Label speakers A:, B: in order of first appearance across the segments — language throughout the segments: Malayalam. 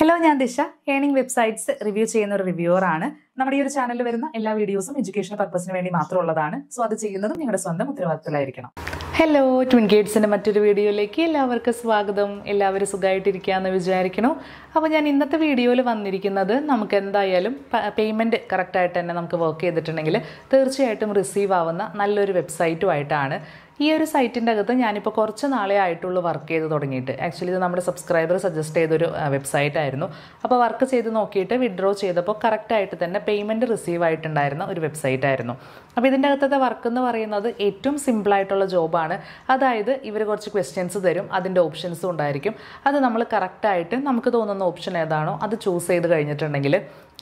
A: ഹലോ ഞാൻ ദിശ ഏണിംഗ് വെബ്സൈറ്റ്സ് റിവ്യൂ ചെയ്യുന്ന ഒരു റിവ്യൂവറാണ് നമ്മുടെ ഈ ഒരു ചാനലിൽ വരുന്ന എല്ലാ വീഡിയോസും എഡ്യൂക്കേഷൻ പർപ്പസിന് വേണ്ടി മാത്രമുള്ളതാണ് സോ അത് ചെയ്യുന്നതും നിങ്ങളുടെ സ്വന്തം ഉത്തരവാദിത്തത്തിലായിരിക്കണം ഹലോ ട്വിൻ ഗേറ്റ്സിൻ്റെ മറ്റൊരു വീഡിയോയിലേക്ക് എല്ലാവർക്കും സ്വാഗതം എല്ലാവരും സുഖമായിട്ടിരിക്കുകയെന്ന് വിചാരിക്കണോ അപ്പോൾ ഞാൻ ഇന്നത്തെ വീഡിയോയിൽ വന്നിരിക്കുന്നത് നമുക്ക് എന്തായാലും പേയ്മെൻറ്റ് കറക്റ്റായിട്ട് തന്നെ നമുക്ക് വർക്ക് ചെയ്തിട്ടുണ്ടെങ്കിൽ തീർച്ചയായിട്ടും റിസീവ് ആവുന്ന നല്ലൊരു വെബ്സൈറ്റുമായിട്ടാണ് ഈ ഒരു സൈറ്റിൻ്റെ അകത്ത് ഞാനിപ്പോൾ കുറച്ച് നാളെ ആയിട്ടുള്ള വർക്ക് ചെയ്ത് തുടങ്ങിയിട്ട് ആക്ച്വലി ഇത് നമ്മുടെ സബ്സ്ക്രൈബർ സജസ്റ്റ് ചെയ്തൊരു വെബ്സൈറ്റ് ആയിരുന്നു അപ്പോൾ വർക്ക് ചെയ്ത് നോക്കിയിട്ട് വിഡ്രോ ചെയ്തപ്പോൾ കറക്റ്റായിട്ട് തന്നെ പേയ്മെൻറ്റ് റിസീവ് ആയിട്ടുണ്ടായിരുന്ന ഒരു വെബ്സൈറ്റ് ആയിരുന്നു അപ്പോൾ ഇതിൻ്റെ അകത്തത്തെ വർക്ക് എന്ന് പറയുന്നത് ഏറ്റവും സിമ്പിളായിട്ടുള്ള ജോബാണ് അതായത് ഇവർ കുറച്ച് ക്വസ്റ്റ്യൻസ് തരും അതിൻ്റെ ഓപ്ഷൻസും ഉണ്ടായിരിക്കും അത് നമ്മൾ കറക്റ്റായിട്ട് നമുക്ക് തോന്നുന്ന ഓപ്ഷൻ ഏതാണോ അത് ചൂസ് ചെയ്ത് കഴിഞ്ഞിട്ടുണ്ടെങ്കിൽ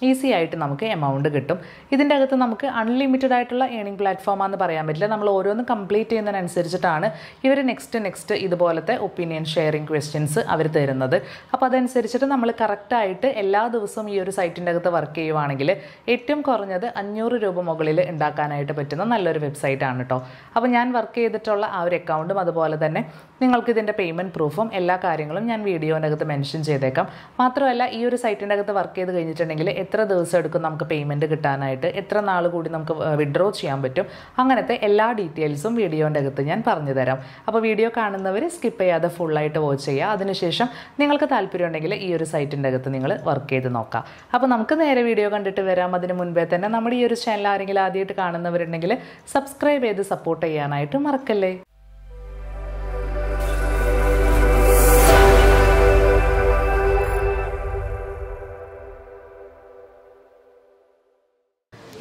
A: ഈസി ആയിട്ട് നമുക്ക് എമൗണ്ട് കിട്ടും ഇതിൻ്റെ അകത്ത് നമുക്ക് അൺലിമിറ്റഡ് ആയിട്ടുള്ള ഏണിംഗ് പ്ലാറ്റ്ഫോമാണെന്ന് പറയാൻ പറ്റില്ല നമ്മൾ ഓരോന്നും കംപ്ലീറ്റ് ചെയ്യുന്നതിന് അനുസരിച്ചിട്ടാണ് ഇവർ നെക്സ്റ്റ് നെക്സ്റ്റ് ഇതുപോലത്തെ ഒപ്പീനിയൻ ഷെയറിംഗ് ക്വസ്റ്റ്യൻസ് അവർ തരുന്നത് അപ്പോൾ അതനുസരിച്ചിട്ട് നമ്മൾ കറക്റ്റായിട്ട് എല്ലാ ദിവസവും ഈ ഒരു സൈറ്റിൻ്റെ അകത്ത് വർക്ക് ചെയ്യുവാണെങ്കിൽ ഏറ്റവും കുറഞ്ഞത് അഞ്ഞൂറ് രൂപ മുകളിൽ ഉണ്ടാക്കാനായിട്ട് പറ്റുന്ന നല്ലൊരു വെബ്സൈറ്റാണ് കേട്ടോ അപ്പോൾ ഞാൻ വർക്ക് ചെയ്തിട്ടുള്ള ആ ഒരു അക്കൗണ്ടും അതുപോലെ തന്നെ നിങ്ങൾക്ക് ഇതിൻ്റെ പേയ്മെൻറ്റ് പ്രൂഫും എല്ലാ കാര്യങ്ങളും ഞാൻ വീഡിയോൻ്റെ അകത്ത് മെൻഷൻ ചെയ്തേക്കാം മാത്രമല്ല ഈ ഒരു സൈറ്റിൻ്റെ അകത്ത് വർക്ക് ചെയ്ത് കഴിഞ്ഞിട്ടുണ്ടെങ്കിൽ എത്ര ദിവസം എടുക്കും നമുക്ക് പേയ്മെൻറ്റ് കിട്ടാനായിട്ട് എത്ര നാൾ കൂടി നമുക്ക് വിഡ്രോ ചെയ്യാൻ പറ്റും അങ്ങനത്തെ എല്ലാ ഡീറ്റെയിൽസും വീഡിയോൻ്റെ അകത്ത് എടുത്ത് ഞാൻ പറഞ്ഞു തരാം അപ്പോൾ വീഡിയോ കാണുന്നവർ സ്കിപ്പ് ചെയ്യാതെ ഫുള്ളായിട്ട് വാച്ച് ചെയ്യുക അതിനുശേഷം നിങ്ങൾക്ക് താല്പര്യമുണ്ടെങ്കിൽ ഈ ഒരു സൈറ്റിൻ്റെ അകത്ത് നിങ്ങൾ വർക്ക് ചെയ്ത് നോക്കാം അപ്പോൾ നമുക്ക് നേരെ വീഡിയോ കണ്ടിട്ട് വരാം അതിന് മുൻപേ തന്നെ നമ്മുടെ ഈ ഒരു ചാനൽ ആരെങ്കിലും ആദ്യമായിട്ട് കാണുന്നവരുണ്ടെങ്കിൽ സബ്സ്ക്രൈബ് ചെയ്ത് സപ്പോർട്ട് ചെയ്യാനായിട്ട് മറക്കല്ലേ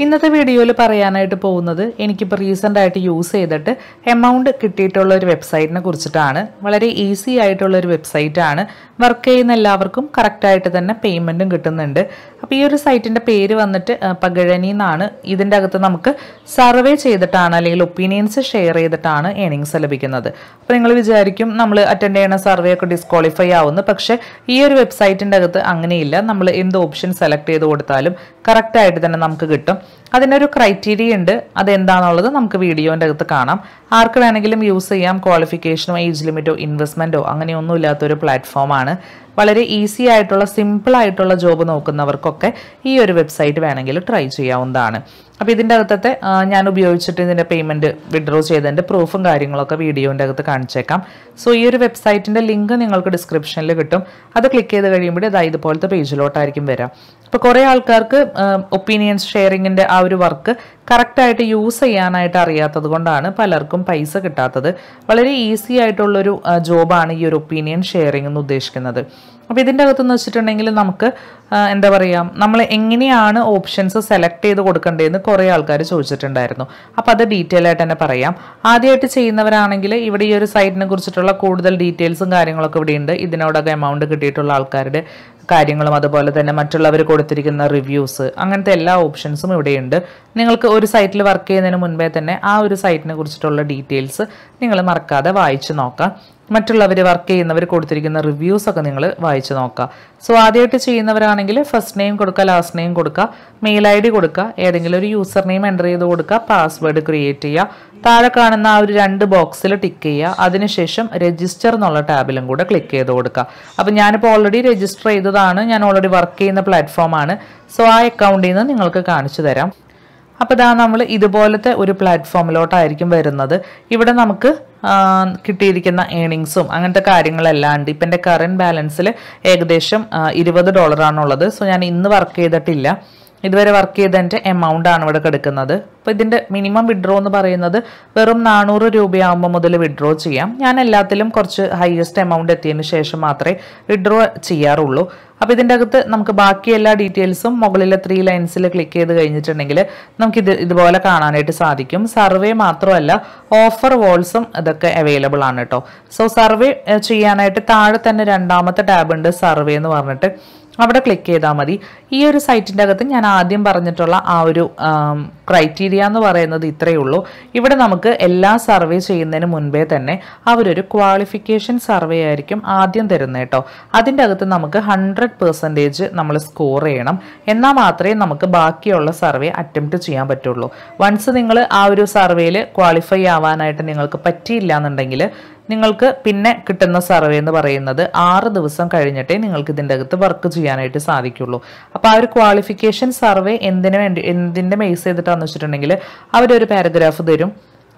A: ഇന്നത്തെ വീഡിയോയിൽ പറയാനായിട്ട് പോകുന്നത് എനിക്കിപ്പോൾ ആയിട്ട് യൂസ് ചെയ്തിട്ട് എമൗണ്ട് കിട്ടിയിട്ടുള്ള ഒരു വെബ്സൈറ്റിനെ കുറിച്ചിട്ടാണ് വളരെ ഈസി ആയിട്ടുള്ള ഒരു വെബ്സൈറ്റാണ് വർക്ക് ചെയ്യുന്ന എല്ലാവർക്കും കറക്റ്റായിട്ട് തന്നെ പേയ്മെൻറ്റും കിട്ടുന്നുണ്ട് അപ്പോൾ ഈ ഒരു സൈറ്റിൻ്റെ പേര് വന്നിട്ട് പകഴനി എന്നാണ് ഇതിൻ്റെ അകത്ത് നമുക്ക് സർവേ ചെയ്തിട്ടാണ് അല്ലെങ്കിൽ ഒപ്പീനിയൻസ് ഷെയർ ചെയ്തിട്ടാണ് ഏണിങ്സ് ലഭിക്കുന്നത് അപ്പോൾ നിങ്ങൾ വിചാരിക്കും നമ്മൾ അറ്റൻഡ് ചെയ്യുന്ന സർവേ ഒക്കെ ഡിസ്ക്വാളിഫൈ ആവുന്നു പക്ഷേ ഈ ഒരു വെബ്സൈറ്റിൻ്റെ അകത്ത് അങ്ങനെയില്ല നമ്മൾ എന്ത് ഓപ്ഷൻ സെലക്ട് ചെയ്ത് കൊടുത്താലും കറക്റ്റായിട്ട് തന്നെ നമുക്ക് കിട്ടും അതിനൊരു ക്രൈറ്റീരിയ ഉണ്ട് അതെന്താണുള്ളത് നമുക്ക് വീഡിയോൻ്റെ അകത്ത് കാണാം ആർക്ക് വേണമെങ്കിലും യൂസ് ചെയ്യാം ക്വാളിഫിക്കേഷനോ ഏജ് ലിമിറ്റോ ഇൻവെസ്റ്റ്മെൻറ്റോ അങ്ങനെയൊന്നും ഇല്ലാത്തൊരു പ്ലാറ്റ്ഫോമാണ് വളരെ ഈസി ആയിട്ടുള്ള സിമ്പിൾ ആയിട്ടുള്ള ജോബ് നോക്കുന്നവർക്കൊക്കെ ഈ ഒരു വെബ്സൈറ്റ് വേണമെങ്കിൽ ട്രൈ ചെയ്യാവുന്നതാണ് അപ്പോൾ ഇതിൻ്റെ അകത്തത്തെ ഞാൻ ഉപയോഗിച്ചിട്ട് ഇതിൻ്റെ പേയ്മെൻറ്റ് വിഡ്രോ ചെയ്തതിൻ്റെ പ്രൂഫും കാര്യങ്ങളൊക്കെ വീഡിയോൻ്റെ അകത്ത് കാണിച്ചേക്കാം സോ ഈ ഒരു വെബ്സൈറ്റിൻ്റെ ലിങ്ക് നിങ്ങൾക്ക് ഡിസ്ക്രിപ്ഷനിൽ കിട്ടും അത് ക്ലിക്ക് ചെയ്ത് കഴിയുമ്പോൾ ഇതാ ഇതുപോലത്തെ പേജിലോട്ടായിരിക്കും വരാം അപ്പോൾ കുറേ ആൾക്കാർക്ക് ഒപ്പീനിയൻസ് ഷെയറിങ്ങിൻ്റെ ആ ഒരു വർക്ക് കറക്റ്റായിട്ട് യൂസ് ചെയ്യാനായിട്ട് അറിയാത്തത് കൊണ്ടാണ് പലർക്കും പൈസ കിട്ടാത്തത് വളരെ ഈസി ആയിട്ടുള്ളൊരു ജോബാണ് ഈ ഒരു ഒപ്പീനിയൻ ഷെയറിംഗ് എന്ന് ഉദ്ദേശിക്കുന്നത് അപ്പോൾ ഇതിൻ്റെ അകത്തുനിന്ന് വെച്ചിട്ടുണ്ടെങ്കിൽ നമുക്ക് എന്താ പറയുക നമ്മൾ എങ്ങനെയാണ് ഓപ്ഷൻസ് സെലക്ട് ചെയ്ത് കൊടുക്കേണ്ടതെന്ന് കുറേ ആൾക്കാർ ചോദിച്ചിട്ടുണ്ടായിരുന്നു അപ്പോൾ അത് ഡീറ്റെയിൽ ആയിട്ട് തന്നെ പറയാം ആദ്യമായിട്ട് ചെയ്യുന്നവരാണെങ്കിൽ ഇവിടെ ഈ ഒരു സൈറ്റിനെ കുറിച്ചിട്ടുള്ള കൂടുതൽ ഡീറ്റെയിൽസും കാര്യങ്ങളൊക്കെ ഇവിടെയുണ്ട് ഇതിനോടൊക്കെ എമൗണ്ട് കിട്ടിയിട്ടുള്ള ആൾക്കാരുടെ കാര്യങ്ങളും അതുപോലെ തന്നെ മറ്റുള്ളവർ കൊടുത്തിരിക്കുന്ന റിവ്യൂസ് അങ്ങനത്തെ എല്ലാ ഓപ്ഷൻസും ഇവിടെയുണ്ട് നിങ്ങൾക്ക് ഒരു സൈറ്റിൽ വർക്ക് ചെയ്യുന്നതിന് മുൻപേ തന്നെ ആ ഒരു സൈറ്റിനെ കുറിച്ചിട്ടുള്ള ഡീറ്റെയിൽസ് നിങ്ങൾ മറക്കാതെ വായിച്ചു നോക്കാം മറ്റുള്ളവർ വർക്ക് ചെയ്യുന്നവർ കൊടുത്തിരിക്കുന്ന റിവ്യൂസ് ഒക്കെ നിങ്ങൾ വായിച്ചു നോക്കുക സോ ആദ്യമായിട്ട് ചെയ്യുന്നവരാണെങ്കിൽ ഫസ്റ്റ് നെയിം കൊടുക്കുക ലാസ്റ്റ് നെയിം കൊടുക്കുക മെയിൽ ഐ ഡി കൊടുക്കുക ഏതെങ്കിലും ഒരു യൂസർ നെയിം എൻ്റർ ചെയ്ത് കൊടുക്കുക പാസ്വേഡ് ക്രിയേറ്റ് ചെയ്യുക താഴെ കാണുന്ന ആ ഒരു രണ്ട് ബോക്സിൽ ടിക്ക് ചെയ്യുക അതിനുശേഷം രജിസ്റ്റർ എന്നുള്ള ടാബിലും കൂടെ ക്ലിക്ക് ചെയ്ത് കൊടുക്കുക അപ്പോൾ ഞാനിപ്പോൾ ഓൾറെഡി രജിസ്റ്റർ ചെയ്തതാണ് ഞാൻ ഓൾറെഡി വർക്ക് ചെയ്യുന്ന പ്ലാറ്റ്ഫോമാണ് സോ ആ അക്കൗണ്ടിൽ നിന്ന് നിങ്ങൾക്ക് കാണിച്ചു തരാം അപ്പോൾ ഇതാ നമ്മൾ ഇതുപോലത്തെ ഒരു പ്ലാറ്റ്ഫോമിലോട്ടായിരിക്കും വരുന്നത് ഇവിടെ നമുക്ക് കിട്ടിയിരിക്കുന്ന ഏണിങ്സും അങ്ങനത്തെ കാര്യങ്ങളെല്ലാം ഉണ്ട് ഇപ്പം എൻ്റെ കറൻറ്റ് ബാലൻസിൽ ഏകദേശം ഇരുപത് ഡോളറാണുള്ളത് സോ ഞാൻ ഇന്ന് വർക്ക് ചെയ്തിട്ടില്ല ഇതുവരെ വർക്ക് ചെയ്തതിൻ്റെ എമൗണ്ട് ആണ് ഇവിടെ കിടക്കുന്നത് അപ്പോൾ ഇതിൻ്റെ മിനിമം വിഡ്രോ എന്ന് പറയുന്നത് വെറും നാനൂറ് രൂപയാകുമ്പോൾ മുതൽ വിഡ്രോ ചെയ്യാം ഞാൻ എല്ലാത്തിലും കുറച്ച് ഹയസ്റ്റ് എമൗണ്ട് എത്തിയതിന് ശേഷം മാത്രമേ വിഡ്രോ ചെയ്യാറുള്ളൂ അപ്പോൾ ഇതിൻ്റെ അകത്ത് നമുക്ക് ബാക്കി എല്ലാ ഡീറ്റെയിൽസും മുകളിലെ ത്രീ ലൈൻസിൽ ക്ലിക്ക് ചെയ്ത് കഴിഞ്ഞിട്ടുണ്ടെങ്കിൽ നമുക്കിത് ഇതുപോലെ കാണാനായിട്ട് സാധിക്കും സർവേ മാത്രമല്ല ഓഫർ വോൾസും ഇതൊക്കെ അവൈലബിൾ ആണ് കേട്ടോ സോ സർവേ ചെയ്യാനായിട്ട് താഴെ തന്നെ രണ്ടാമത്തെ ടാബ് ഉണ്ട് സർവേ എന്ന് പറഞ്ഞിട്ട് അവിടെ ക്ലിക്ക് ചെയ്താൽ മതി ഈ ഒരു സൈറ്റിൻ്റെ അകത്ത് ഞാൻ ആദ്യം പറഞ്ഞിട്ടുള്ള ആ ഒരു ക്രൈറ്റീരിയ എന്ന് പറയുന്നത് ഇത്രയേ ഉള്ളൂ ഇവിടെ നമുക്ക് എല്ലാ സർവേ ചെയ്യുന്നതിന് മുൻപേ തന്നെ അവരൊരു ക്വാളിഫിക്കേഷൻ സർവേ ആയിരിക്കും ആദ്യം തരുന്നത് കേട്ടോ അതിൻ്റെ അകത്ത് നമുക്ക് ഹൺഡ്രഡ് പെർസെൻറ്റേജ് നമ്മൾ സ്കോർ ചെയ്യണം എന്നാൽ മാത്രമേ നമുക്ക് ബാക്കിയുള്ള സർവേ അറ്റംപ്റ്റ് ചെയ്യാൻ പറ്റുള്ളൂ വൺസ് നിങ്ങൾ ആ ഒരു സർവേയിൽ ക്വാളിഫൈ ആവാനായിട്ട് നിങ്ങൾക്ക് പറ്റിയില്ല എന്നുണ്ടെങ്കിൽ നിങ്ങൾക്ക് പിന്നെ കിട്ടുന്ന സർവേ എന്ന് പറയുന്നത് ആറ് ദിവസം കഴിഞ്ഞിട്ടേ നിങ്ങൾക്ക് ഇതിൻ്റെ അകത്ത് വർക്ക് ചെയ്യാനായിട്ട് സാധിക്കുള്ളൂ അപ്പോൾ ആ ഒരു ക്വാളിഫിക്കേഷൻ സർവേ എന്തിനു വേണ്ടി എന്തിൻ്റെ ബേസ് ചെയ്തിട്ടാണെന്ന് വെച്ചിട്ടുണ്ടെങ്കിൽ അവരൊരു പാരഗ്രാഫ് തരും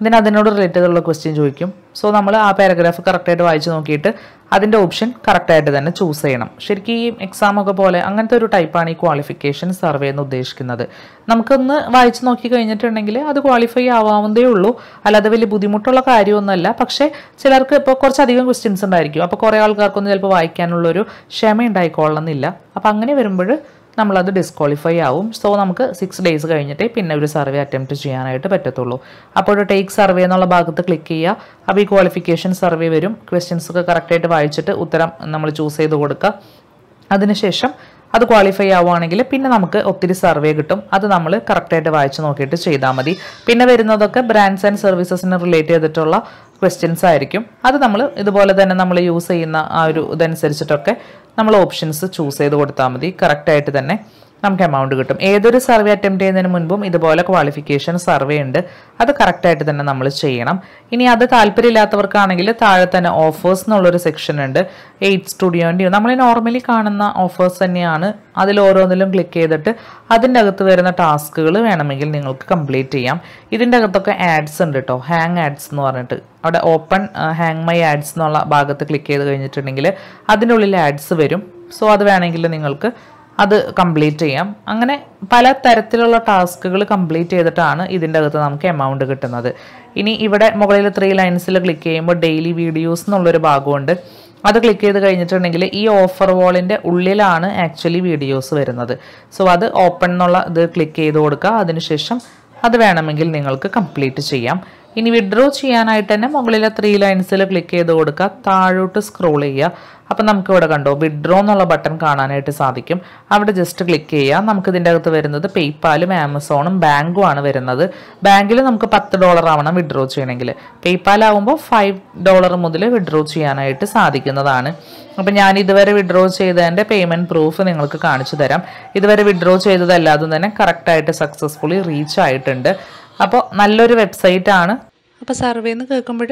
A: ദെൻ അതിനോട് റിലേറ്റഡ് ഉള്ള ക്വസ്റ്റ്യൻ ചോദിക്കും സോ നമ്മൾ ആ പാരഗ്രാഫ് കറക്റ്റായിട്ട് വായിച്ച് നോക്കിയിട്ട് അതിൻ്റെ ഓപ്ഷൻ കറക്റ്റായിട്ട് തന്നെ ചൂസ് ചെയ്യണം ശരിക്കും ഈ എക്സാമൊക്കെ പോലെ അങ്ങനത്തെ ഒരു ടൈപ്പാണ് ഈ ക്വാളിഫിക്കേഷൻ സർവേ എന്ന് ഉദ്ദേശിക്കുന്നത് നമുക്കൊന്ന് വായിച്ച് നോക്കി കഴിഞ്ഞിട്ടുണ്ടെങ്കിൽ അത് ക്വാളിഫൈ ആവാവുന്നതേ ഉള്ളൂ അല്ലാതെ വലിയ ബുദ്ധിമുട്ടുള്ള കാര്യമൊന്നുമല്ല പക്ഷേ ചിലർക്ക് ഇപ്പോൾ കുറച്ചധികം ക്വസ്റ്റ്യൻസ് ഉണ്ടായിരിക്കും അപ്പോൾ കുറേ ആൾക്കാർക്കൊന്നും ചിലപ്പോൾ വായിക്കാനുള്ളൊരു ക്ഷമ ഉണ്ടായിക്കൊള്ളണമെന്നില്ല അപ്പോൾ അങ്ങനെ വരുമ്പോൾ നമ്മളത് ഡിസ്ക്വാളിഫൈ ആവും സോ നമുക്ക് സിക്സ് ഡേയ്സ് കഴിഞ്ഞിട്ട് പിന്നെ ഒരു സർവേ അറ്റംപ്റ്റ് ചെയ്യാനായിട്ട് പറ്റത്തുള്ളൂ അപ്പോൾ ടേക്ക് സർവേ എന്നുള്ള ഭാഗത്ത് ക്ലിക്ക് ചെയ്യുക അപ്പോൾ ഈ ക്വാളിഫിക്കേഷൻ സർവേ വരും ക്വസ്റ്റ്യൻസ് ഒക്കെ കറക്റ്റായിട്ട് വായിച്ചിട്ട് ഉത്തരം നമ്മൾ ചൂസ് ചെയ്ത് കൊടുക്കുക അതിനുശേഷം അത് ക്വാളിഫൈ ആവുകയാണെങ്കിൽ പിന്നെ നമുക്ക് ഒത്തിരി സർവേ കിട്ടും അത് നമ്മൾ കറക്റ്റായിട്ട് വായിച്ച് നോക്കിയിട്ട് ചെയ്താൽ മതി പിന്നെ വരുന്നതൊക്കെ ബ്രാൻഡ്സ് ആൻഡ് സർവീസസിന് റിലേറ്റ് ചെയ്തിട്ടുള്ള ക്വസ്റ്റ്യൻസ് ആയിരിക്കും അത് നമ്മൾ ഇതുപോലെ തന്നെ നമ്മൾ യൂസ് ചെയ്യുന്ന ആ ഒരു ഇതനുസരിച്ചിട്ടൊക്കെ നമ്മൾ ഓപ്ഷൻസ് ചൂസ് ചെയ്ത് കൊടുത്താൽ മതി കറക്റ്റായിട്ട് തന്നെ നമുക്ക് എമൗണ്ട് കിട്ടും ഏതൊരു സർവേ അറ്റംപ്റ്റ് ചെയ്യുന്നതിന് മുൻപും ഇതുപോലെ ക്വാളിഫിക്കേഷൻ സർവേ ഉണ്ട് അത് കറക്റ്റായിട്ട് തന്നെ നമ്മൾ ചെയ്യണം ഇനി അത് താല്പര്യമില്ലാത്തവർക്കാണെങ്കിൽ താഴെ തന്നെ ഓഫേഴ്സ് എന്നുള്ളൊരു സെക്ഷൻ ഉണ്ട് എയ്റ്റ് സ്റ്റുഡിയോൻ്റെയോ നമ്മൾ നോർമലി കാണുന്ന ഓഫേഴ്സ് തന്നെയാണ് അതിൽ ഓരോന്നിലും ക്ലിക്ക് ചെയ്തിട്ട് അതിൻ്റെ അകത്ത് വരുന്ന ടാസ്കുകൾ വേണമെങ്കിൽ നിങ്ങൾക്ക് കംപ്ലീറ്റ് ചെയ്യാം ഇതിൻ്റെ അകത്തൊക്കെ ആഡ്സ് ഉണ്ട് കേട്ടോ ഹാങ് ആഡ്സ് എന്ന് പറഞ്ഞിട്ട് അവിടെ ഓപ്പൺ ഹാങ് മൈ ആഡ്സ് എന്നുള്ള ഭാഗത്ത് ക്ലിക്ക് ചെയ്ത് കഴിഞ്ഞിട്ടുണ്ടെങ്കിൽ അതിൻ്റെ ഉള്ളിൽ ആഡ്സ് വരും സോ അത് വേണമെങ്കിൽ നിങ്ങൾക്ക് അത് കംപ്ലീറ്റ് ചെയ്യാം അങ്ങനെ പല തരത്തിലുള്ള ടാസ്കുകൾ കംപ്ലീറ്റ് ചെയ്തിട്ടാണ് ഇതിൻ്റെ അകത്ത് നമുക്ക് എമൗണ്ട് കിട്ടുന്നത് ഇനി ഇവിടെ മുകളിൽ ത്രീ ലൈൻസിൽ ക്ലിക്ക് ചെയ്യുമ്പോൾ ഡെയിലി വീഡിയോസ് എന്നുള്ളൊരു ഭാഗമുണ്ട് അത് ക്ലിക്ക് ചെയ്ത് കഴിഞ്ഞിട്ടുണ്ടെങ്കിൽ ഈ ഓഫർ വോളിൻ്റെ ഉള്ളിലാണ് ആക്ച്വലി വീഡിയോസ് വരുന്നത് സോ അത് ഓപ്പൺ എന്നുള്ള ഇത് ക്ലിക്ക് ചെയ്ത് കൊടുക്കുക അതിനുശേഷം അത് വേണമെങ്കിൽ നിങ്ങൾക്ക് കംപ്ലീറ്റ് ചെയ്യാം ഇനി വിഡ്രോ ചെയ്യാനായിട്ട് തന്നെ മുകളിലെ ത്രീ ലൈൻസിൽ ക്ലിക്ക് ചെയ്ത് കൊടുക്കുക താഴോട്ട് സ്ക്രോൾ ചെയ്യുക അപ്പം നമുക്ക് ഇവിടെ കണ്ടോ വിഡ്രോ എന്നുള്ള ബട്ടൺ കാണാനായിട്ട് സാധിക്കും അവിടെ ജസ്റ്റ് ക്ലിക്ക് ചെയ്യാം നമുക്ക് ഇതിൻ്റെ അകത്ത് വരുന്നത് പേയ്പാലും ആമസോണും ബാങ്കും ആണ് വരുന്നത് ബാങ്കിൽ നമുക്ക് പത്ത് ഡോളർ ആവണം വിഡ്രോ ചെയ്യണമെങ്കിൽ പേയ്പാൽ ആവുമ്പോൾ ഫൈവ് ഡോളർ മുതൽ വിഡ്രോ ചെയ്യാനായിട്ട് സാധിക്കുന്നതാണ് അപ്പം ഞാൻ ഇതുവരെ വിഡ്രോ ചെയ്തതിൻ്റെ പേയ്മെൻറ്റ് പ്രൂഫ് നിങ്ങൾക്ക് കാണിച്ചു തരാം ഇതുവരെ വിഡ്രോ ചെയ്തതല്ലാതെ തന്നെ കറക്റ്റായിട്ട് സക്സസ്ഫുള്ളി റീച്ച് ആയിട്ടുണ്ട് അപ്പോൾ നല്ലൊരു വെബ്സൈറ്റ് ആണ് അപ്പോൾ സർവേന്ന് കേൾക്കുമ്പോൾ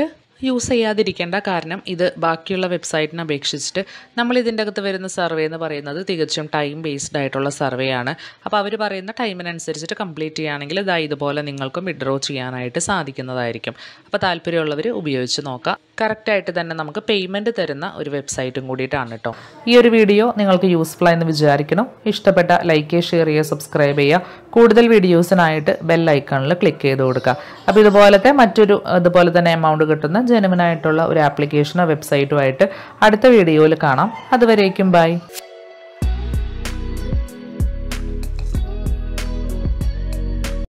A: യൂസ് ചെയ്യാതിരിക്കേണ്ട കാരണം ഇത് ബാക്കിയുള്ള വെബ്സൈറ്റിനെ അപേക്ഷിച്ചിട്ട് നമ്മൾ ഇതിൻ്റെ അകത്ത് വരുന്ന സർവേ എന്ന് പറയുന്നത് തികച്ചും ടൈം ബേസ്ഡ് ആയിട്ടുള്ള സർവേ ആണ് അപ്പോൾ അവർ പറയുന്ന ടൈമിനനുസരിച്ചിട്ട് കംപ്ലീറ്റ് ചെയ്യുകയാണെങ്കിൽ ഇതാ ഇതുപോലെ നിങ്ങൾക്കും വിഡ്രോ ചെയ്യാനായിട്ട് സാധിക്കുന്നതായിരിക്കും അപ്പോൾ താല്പര്യമുള്ളവർ ഉപയോഗിച്ച് നോക്കാം കറക്റ്റായിട്ട് തന്നെ നമുക്ക് പേയ്മെൻറ്റ് തരുന്ന ഒരു വെബ്സൈറ്റും കൂടിയിട്ടാണ് കേട്ടോ ഈ ഒരു വീഡിയോ നിങ്ങൾക്ക് യൂസ്ഫുൾ ആയെന്ന് വിചാരിക്കണം ഇഷ്ടപ്പെട്ട ലൈക്ക് ഷെയർ ചെയ്യുക സബ്സ്ക്രൈബ് ചെയ്യുക കൂടുതൽ വീഡിയോസിനായിട്ട് ബെല്ലൈക്കണിൽ ക്ലിക്ക് ചെയ്ത് കൊടുക്കുക അപ്പോൾ ഇതുപോലത്തെ മറ്റൊരു ഇതുപോലെ തന്നെ എമൗണ്ട് കിട്ടുന്ന ജെനുവിനായിട്ടുള്ള ഒരു ആപ്ലിക്കേഷനോ വെബ്സൈറ്റുമായിട്ട് അടുത്ത വീഡിയോയിൽ കാണാം അതുവരേക്കും ബൈ